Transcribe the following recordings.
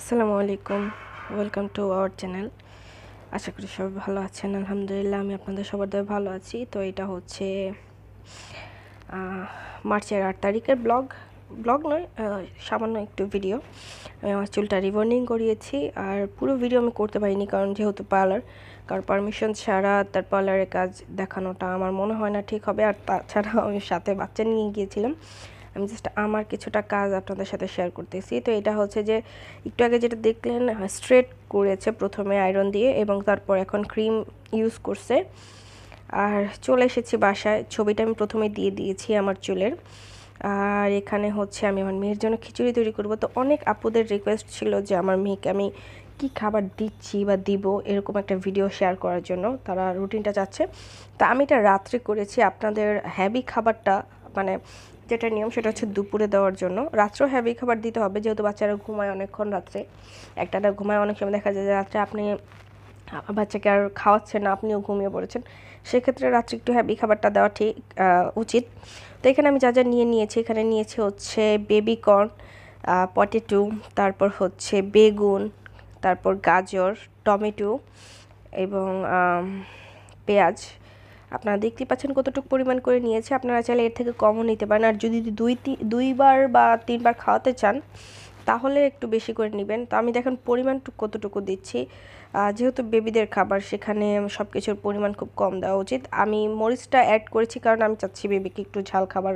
আসসালামু আলাইকুম welcome to our channel আশা করি সবাই ভালো আছেন আলহামদুলিল্লাহ আমি আপনাদের সবার দ্বারা ভালো আছি তো এটা হচ্ছে মার্চের আট তারিখের ব্লগ ব্লগ নয় সামান্য একটু ভিডিও আমি আমার চুলটা রিবর্নিং করিয়েছি আর পুরো ভিডিও আমি করতে পারিনি কারণ যেহেতু পার্লার কারণ পারমিশন ছাড়া তার পার্লারের কাজ দেখানোটা আমার মনে হয় না ঠিক হবে আর তাছাড়া আমি সাথে বাচ্চা নিয়ে গিয়েছিলাম আমি জাস্ট আমার কিছুটা কাজ আপনাদের সাথে শেয়ার করতেছি তো এটা হচ্ছে যে একটু আগে যেটা দেখলেন স্ট্রেট করেছে প্রথমে আয়রন দিয়ে এবং তারপর এখন ক্রিম ইউজ করছে আর চলে এসেছি বাসায় ছবিটা আমি প্রথমে দিয়ে দিয়েছি আমার চুলের আর এখানে হচ্ছে আমি আমার মেয়ের জন্য খিচুড়ি তৈরি করব তো অনেক আপুদের রিকোয়েস্ট ছিল যে আমার মেয়েকে আমি কি খাবার দিচ্ছি বা দিব এরকম একটা ভিডিও শেয়ার করার জন্য তারা রুটিনটা চাচ্ছে তা আমি এটা রাত্রে করেছি আপনাদের হ্যাবি খাবারটা মানে যেটা নিয়ম সেটা হচ্ছে দুপুরে দেওয়ার জন্য রাত্রেও হ্যাভি খাবার দিতে হবে যেহেতু বাচ্চারা ঘুমায় অনেকক্ষণ রাত্রে একটা ঘুমায় অনেক সময় দেখা যায় যে রাত্রে আপনি বাচ্চাকে আর খাওয়াচ্ছেন না আপনিও ঘুমিয়ে পড়েছেন সেক্ষেত্রে রাত্রে একটু হ্যাভি খাবারটা দেওয়া ঠিক উচিত তো এখানে আমি যা যা নিয়ে নিয়েছি এখানে নিয়েছি হচ্ছে বেবি কর্ন পটেটো তারপর হচ্ছে বেগুন তারপর গাজর টমেটো এবং পেঁয়াজ আপনারা দেখতে পাচ্ছেন কতটুকু পরিমাণ করে নিয়েছে আপনারা চাইলে এর থেকে কমও নিতে পারেন আর যদি দুই দুইবার বা তিনবার খাওয়াতে চান তাহলে একটু বেশি করে নেবেন তো আমি দেখেন পরিমাণ কতটুকু দিচ্ছি যেহেতু বেবিদের খাবার সেখানে সব কিছুর পরিমাণ খুব কম দেওয়া উচিত আমি মরিচটা অ্যাড করেছি কারণ আমি চাচ্ছি বেবিকে একটু ঝাল খাবার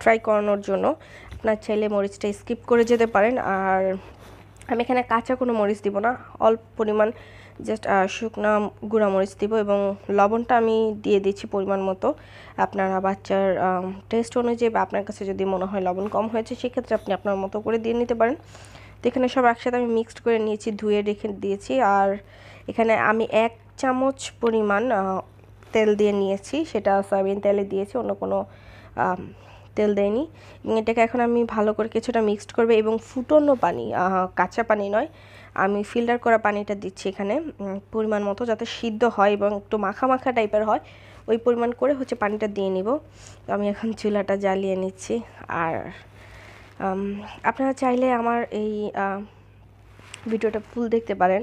ট্রাই করানোর জন্য আপনার চাইলে মরিচটা স্কিপ করে যেতে পারেন আর আমি এখানে কাঁচা কোনো মরিচ দিব না অল্প পরিমাণ জাস্ট শুকনো গুঁড়া মরিচ দিব এবং লবণটা আমি দিয়ে দিচ্ছি পরিমাণ মতো আপনারা বাচ্চার টেস্ট অনুযায়ী বা আপনার কাছে যদি মনে হয় লবণ কম হয়েছে সেক্ষেত্রে আপনি আপনার মতো করে দিয়ে নিতে পারেন তো এখানে সব একসাথে আমি মিক্সড করে নিয়েছি ধুয়ে রেখে দিয়েছি আর এখানে আমি এক চামচ পরিমাণ তেল দিয়ে নিয়েছি সেটা সয়াবিন তেলে দিয়েছি অন্য কোনো তেল দেয়নি এবং এটাকে এখন আমি ভালো করে কিছুটা মিক্সড করবে এবং ফুটনো পানি কাঁচা পানি নয় আমি ফিল্টার করা পানিটা দিচ্ছি এখানে পরিমাণ মতো যাতে সিদ্ধ হয় এবং একটু মাখা মাখা টাইপের হয় ওই পরিমাণ করে হচ্ছে পানিটা দিয়ে নিব তো আমি এখন চুলাটা জ্বালিয়ে নিচ্ছি আর আপনারা চাইলে আমার এই ভিডিওটা ফুল দেখতে পারেন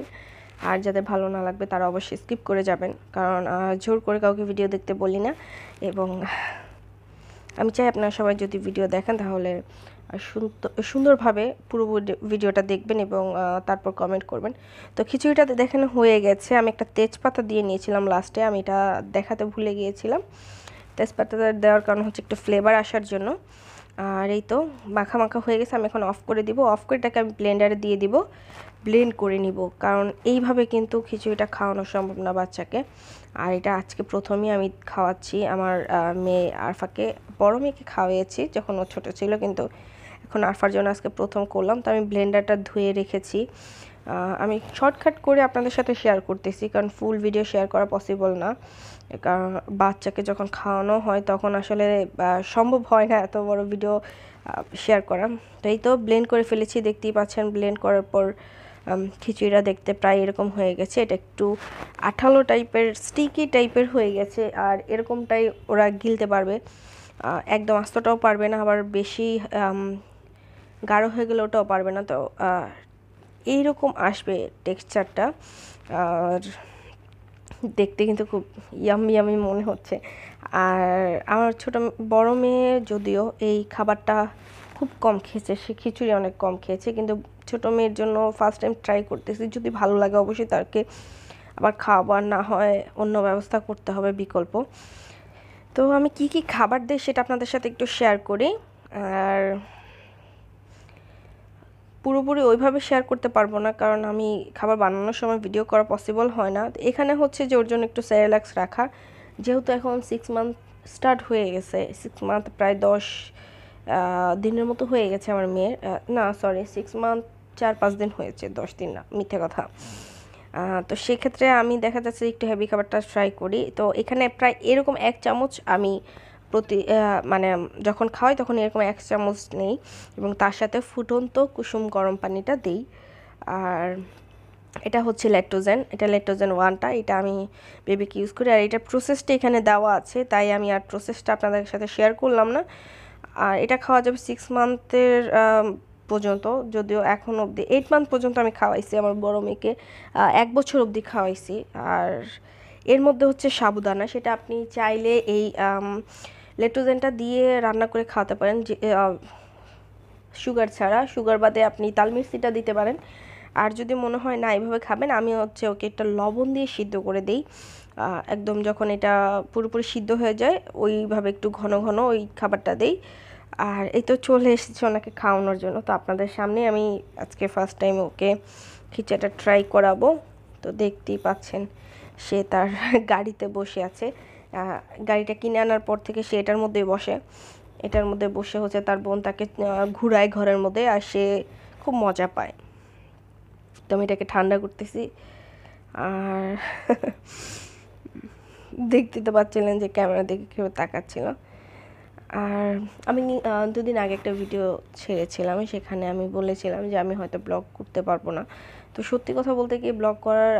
আর যাদের ভালো না লাগবে তারা অবশ্যই স্কিপ করে যাবেন কারণ জোর করে কাউকে ভিডিও দেখতে বলি না এবং আমি চাই আপনারা সবাই যদি ভিডিও দেখেন তাহলে সুন্দরভাবে পুরো ভিডিওটা দেখবেন এবং তারপর কমেন্ট করবেন তো খিচুড়িটা দেখেন হয়ে গেছে আমি একটা তেজপাতা দিয়ে নিয়েছিলাম লাস্টে আমি এটা দেখাতে ভুলে গিয়েছিলাম তেজপাতা দেওয়ার কারণ হচ্ছে একটু ফ্লেভার আসার জন্য আর এই তো মাখা মাখা হয়ে গেছে আমি এখন অফ করে দিব অফ করে এটাকে আমি ব্লেন্ডারে দিয়ে দিব ব্লেন্ড করে নিব কারণ এইভাবে কিন্তু খিচুড়িটা খাওয়ানো সম্ভব না বাচ্চাকে আর এটা আজকে প্রথমেই আমি খাওয়াচ্ছি আমার মেয়ে আরফাকে বড় মেয়েকে খাওয়িয়েছি যখন ও ছোটো ছিল কিন্তু এখন আরফার জন্য আজকে প্রথম করলাম তো আমি ব্লেন্ডারটা ধুয়ে রেখেছি আমি শর্টকাট করে আপনাদের সাথে শেয়ার করতেছি কারণ ফুল ভিডিও শেয়ার করা পসিবল না কারণ বাচ্চাকে যখন খাওয়ানো হয় তখন আসলে সম্ভব হয় না এত বড় ভিডিও শেয়ার করা তো এই তো ব্লেন্ড করে ফেলেছি দেখতেই পাচ্ছেন ব্লেন্ড করার পর খিচুড়িটা দেখতে প্রায় এরকম হয়ে গেছে এটা একটু আঠালো টাইপের স্টিকি টাইপের হয়ে গেছে আর এরকমটাই ওরা গিলতে পারবে একদম আস্তটাও পারবে না আবার বেশি গাঢ় হয়ে গেলে ওটাও পারবে না তো এইরকম আসবে টেক্সচারটা আর দেখতে কিন্তু খুব ইয়ামি ইয়ামি মনে হচ্ছে আর আমার ছোটো বড় মেয়ে যদিও এই খাবারটা খুব কম খেয়েছে সে খিচুড়ি অনেক কম খেয়েছে কিন্তু ছোটো মেয়ের জন্য ফার্স্ট টাইম ট্রাই করতেছি যদি ভালো লাগে অবশ্যই তাকে আবার খাবার না হয় অন্য ব্যবস্থা করতে হবে বিকল্প তো আমি কি কি খাবার দিই সেটা আপনাদের সাথে একটু শেয়ার করি আর পুরোপুরি ওইভাবে শেয়ার করতে পারবো না কারণ আমি খাবার বানানোর সময় ভিডিও করা পসিবল হয় না এখানে হচ্ছে যে ওর জন্য একটু স্যারেলাক্স রাখা যেহেতু এখন সিক্স মান্থ স্টার্ট হয়ে গেছে সিক্স মান্থ প্রায় দশ দিনের মতো হয়ে গেছে আমার মেয়ের না সরি সিক্স মান্থ চার পাঁচ দিন হয়েছে দশ দিন না মিথ্যে কথা তো সেক্ষেত্রে আমি দেখা যাচ্ছে একটু হেভি খাবারটা ট্রাই করি তো এখানে প্রায় এরকম এক চামচ আমি প্রতি মানে যখন খাওয়াই তখন এরকম এক চামচ নেই এবং তার সাথে ফুটন্ত কুসুম গরম পানিটা দিই আর এটা হচ্ছে ল্যাক্টোজেন এটা ল্যাক্টোজেন ওয়ানটা এটা আমি বেবিকে ইউজ করি আর এটা প্রসেসটা এখানে দেওয়া আছে তাই আমি আর প্রসেসটা আপনাদের সাথে শেয়ার করলাম না আর এটা খাওয়া যাবে সিক্স মান্থের পর্যন্ত যদিও এখন অবধি এইট মান্থ পর্যন্ত আমি খাওয়াইছি আমার বড় মেয়েকে এক বছর অবধি খাওয়াইছি আর এর মধ্যে হচ্ছে সাবুদানা সেটা আপনি চাইলে এই লেট্রোজেনটা দিয়ে রান্না করে খাওয়াতে পারেন যে সুগার ছাড়া সুগার বাদে আপনি তালমির্সিটা দিতে পারেন আর যদি মনে হয় না এভাবে খাবেন আমি হচ্ছে ওকে একটা লবণ দিয়ে সিদ্ধ করে দিই একদম যখন এটা পুরোপুরি সিদ্ধ হয়ে যায় ওইভাবে একটু ঘন ঘন ওই খাবারটা দেই আর এই তো চলে এসেছে ওনাকে খাওয়ানোর জন্য তো আপনাদের সামনে আমি আজকে ফার্স্ট টাইম ওকে খিচাটা ট্রাই করাবো তো দেখতেই পাচ্ছেন সে তার গাড়িতে বসে আছে গাড়িটা কিনে আনার পর থেকে সে এটার মধ্যেই বসে এটার মধ্যে বসে হচ্ছে তার বোন তাকে ঘুরায় ঘরের মধ্যে আর সে খুব মজা পায় তো আমি এটাকে ঠান্ডা করতেছি আর দেখতে তো পাচ্ছিলেন যে ক্যামেরা দেখে কেউ তাকাচ্ছিল আর আমি দুদিন আগে একটা ভিডিও ছেড়েছিলাম সেখানে আমি বলেছিলাম যে আমি হয়তো ব্লগ করতে পারবো না তো সত্যি কথা বলতে কি ব্লগ করার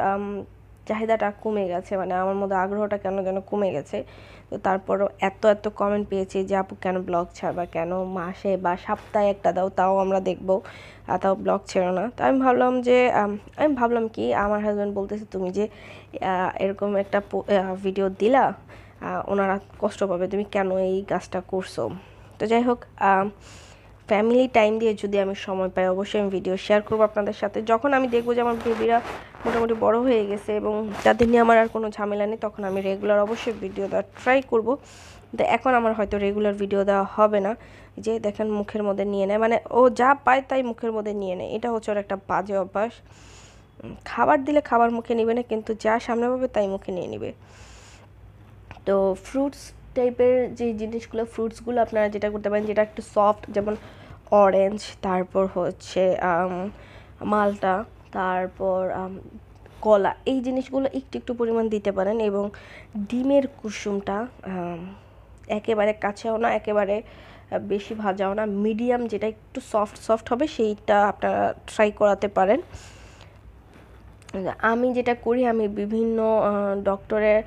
চাহিদাটা কমে গেছে মানে আমার মধ্যে আগ্রহটা কেন যেন কমে গেছে তো তারপরও এত এত কমেন্ট পেয়েছি যে আপু কেন ব্লগ ছাড়বা কেন মাসে বা সপ্তাহে একটা দাও তাও আমরা দেখবো তাও ব্লগ ছেড়ো না তো আমি ভাবলাম যে আমি ভাবলাম কি আমার হাজব্যান্ড বলতেছে তুমি যে এরকম একটা ভিডিও দিলা ওনারা কষ্ট পাবে তুমি কেন এই কাজটা করছো তো যাই হোক ফ্যামিলি টাইম দিয়ে যদি আমি সময় পাই অবশ্যই আমি ভিডিও শেয়ার করবো আপনাদের সাথে যখন আমি দেখবো যে আমার বেবিরা মোটামুটি বড় হয়ে গেছে এবং যাদের নিয়ে আমার আর কোনো ঝামেলা নেই তখন আমি রেগুলার অবশ্যই ভিডিও দেওয়া ট্রাই করব তো এখন আমার হয়তো রেগুলার ভিডিও দেওয়া হবে না যে দেখেন মুখের মধ্যে নিয়ে নেয় মানে ও যা পায় তাই মুখের মধ্যে নিয়ে নেয় এটা হচ্ছে ওর একটা বাজে অভ্যাস খাবার দিলে খাবার মুখে নেবে না কিন্তু যা সামনে পাবে তাই মুখে নিয়ে নেবে তো ফ্রুটস টাইপের যে জিনিসগুলো ফ্রুটসগুলো আপনারা যেটা করতে পারেন যেটা একটু সফট যেমন অরেঞ্জ তারপর হচ্ছে মালটা তারপর কলা এই জিনিসগুলো একটু একটু পরিমাণ দিতে পারেন এবং ডিমের কুসুমটা একেবারে কাছেও না একেবারে বেশি ভাজাও না মিডিয়াম যেটা একটু সফট সফট হবে সেইটা আপনারা ট্রাই করাতে পারেন আমি যেটা করি আমি বিভিন্ন ডক্টরের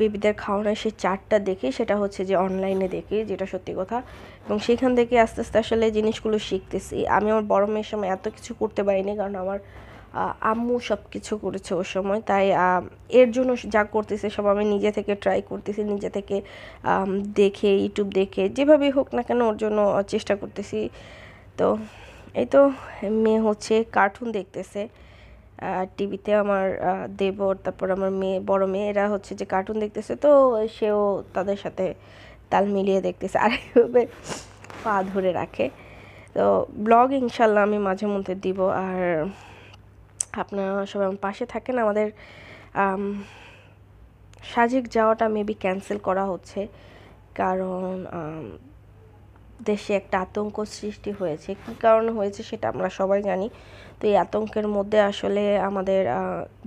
বেবিদের খাওয়ানোর সেই চার্টটা দেখে সেটা হচ্ছে যে অনলাইনে দেখে যেটা সত্যি কথা এবং সেখান থেকে আস্তে আস্তে আসলে জিনিসগুলো শিখতেছি আমি আমার বড় মেয়ের সময় এত কিছু করতে পারিনি কারণ আমার আম্মু সব কিছু করেছে ওর সময় তাই এর জন্য যা করতেছে সব আমি নিজে থেকে ট্রাই করতেছি নিজে থেকে দেখে ইউটিউব দেখে যেভাবেই হোক না কেন ওর জন্য চেষ্টা করতেছি তো এই তো মেয়ে হচ্ছে কার্টুন দেখতেছে টিভিতে আমার দেবর তারপর আমার মেয়ে বড় মেয়েরা হচ্ছে যে কার্টুন দেখতেছে তো সেও তাদের সাথে তাল মিলিয়ে দেখতেছে আর এইভাবে পা ধরে রাখে তো ব্লগ ইনশাল্লাহ আমি মাঝে মধ্যে দিব আর আপনারা সবাই আমার পাশে থাকেন আমাদের সাজিক যাওয়াটা মেবি ক্যান্সেল করা হচ্ছে কারণ দেশে একটা আতঙ্ক সৃষ্টি হয়েছে কী কারণে হয়েছে সেটা আমরা সবাই জানি তো এই আতঙ্কের মধ্যে আসলে আমাদের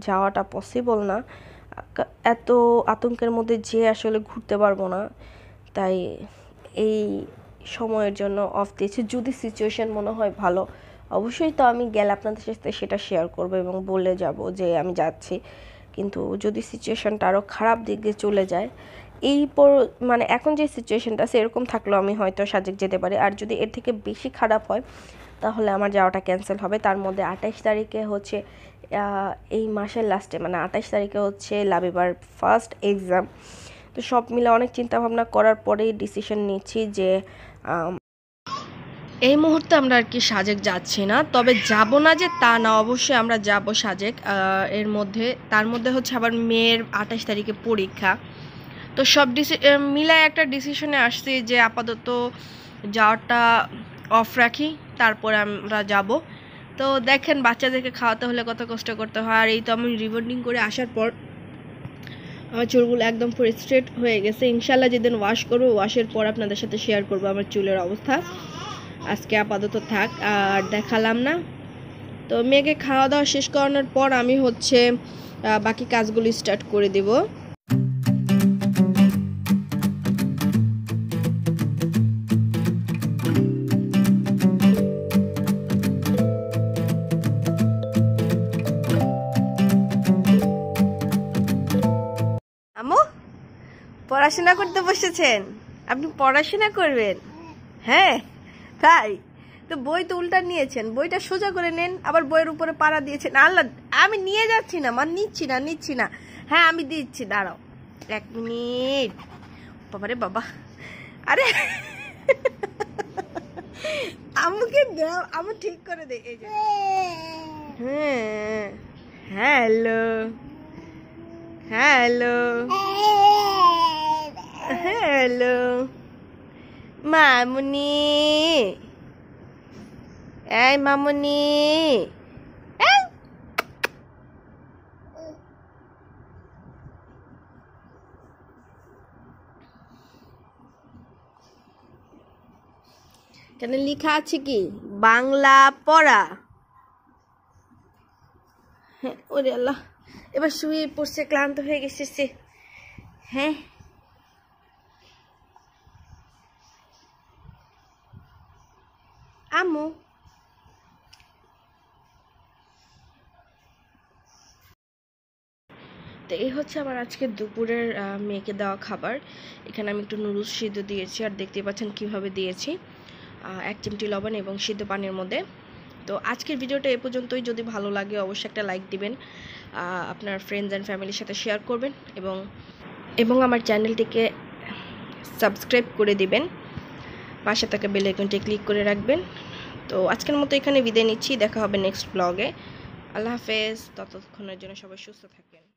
যাওয়াটা পসিবল না এত আতঙ্কের মধ্যে যে আসলে ঘুরতে পারবো না তাই এই সময়ের জন্য অফ দিয়েছি যদি সিচুয়েশান মনে হয় ভালো অবশ্যই তো আমি গেলে আপনাদের সাথে সেটা শেয়ার করব এবং বলে যাব যে আমি যাচ্ছি কিন্তু যদি সিচুয়েশানটা আরও খারাপ দিকে চলে যায় এই পর মানে এখন যে সিচুয়েশানটা আছে এরকম থাকলেও আমি হয়তো সাজেক যেতে পারি আর যদি এর থেকে বেশি খারাপ হয় তাহলে আমার যাওয়াটা ক্যান্সেল হবে তার মধ্যে আঠাইশ তারিখে হচ্ছে এই মাসের লাস্টে মানে আঠাইশ তারিখে হচ্ছে লাবিবার ফার্স্ট এক্সাম তো সব মিলে অনেক চিন্তাভাবনা করার পরেই ডিসিশন নিচ্ছি যে এই মুহূর্তে আমরা আর কি সাজেক যাচ্ছি না তবে যাব না যে তা না অবশ্যই আমরা যাব সাজেক এর মধ্যে তার মধ্যে হচ্ছে আবার মেয়ের আঠাশ তারিখে পরীক্ষা তো সব ডিসি মিলায় একটা ডিসিশনে আসছি যে আপাতত যাওয়াটা অফ রাখি তারপর আমরা যাব তো দেখেন বাচ্চাদেরকে খাওয়াতে হলে কত কষ্ট করতে হয় আর এই তো আমি রিবন্ডিং করে আসার পর আমার চুলগুলো একদম পুরো স্ট্রেট হয়ে গেছে ইনশাল্লাহ যেদিন ওয়াশ করবো ওয়াশের পর আপনাদের সাথে শেয়ার করব আমার চুলের অবস্থা আজকে আপাতত থাক আর দেখালাম না তো মেয়েকে খাওয়া দাওয়া শেষ করানোর পর আমি হচ্ছে বাকি কাজগুলি স্টার্ট করে দেবো পড়াশোনা করতে বসেছেন আপনি পড়াশোনা করবেন হ্যাঁ তাই তো বই তো উল্টা নিয়েছেন বইটা সোজা করে নেন আবার বইয়ের উপরে পাড়া দিয়েছেন আল্লাহ আমি নিয়ে যাচ্ছি না আমার নিচ্ছি না নিচ্ছি না হ্যাঁ আমি দিচ্ছি দাঁড়াও এক মিনিট বাবারে বাবা আরে আমাকে আমি ঠিক করে দে এই যে হ্যাঁ হ্যালো হ্যালো বলো মামুনি এই মামুনি কেন লিখা আছে কি বাংলা পড়া হ্যাঁ ওরে আল্লাহ এবার শুয়ে পড়ছে ক্লান্ত হয়ে গেছে সে হ্যাঁ হচ্ছে আমার আজকে দুপুরের মেয়েকে দেওয়া খাবার এখানে আমি একটু নুডলস সিদ্ধ দিয়েছি আর দেখতে পাচ্ছেন কিভাবে দিয়েছি এক চিমটি লবণ এবং সিদ্ধ পানির মধ্যে তো আজকের ভিডিওটা এ পর্যন্তই যদি ভালো লাগে অবশ্যই একটা লাইক দিবেন আপনার ফ্রেন্ডস অ্যান্ড ফ্যামিলির সাথে শেয়ার করবেন এবং এবং আমার চ্যানেলটিকে সাবস্ক্রাইব করে দিবেন পাশে থাকা বেল আইকনটি ক্লিক করে রাখবেন তো আজকের মতো এখানে বিদায় নিচ্ছি দেখা হবে নেক্সট ব্লগে আল্লাহ হাফেজ ততক্ষণের জন্য সবাই সুস্থ থাকবেন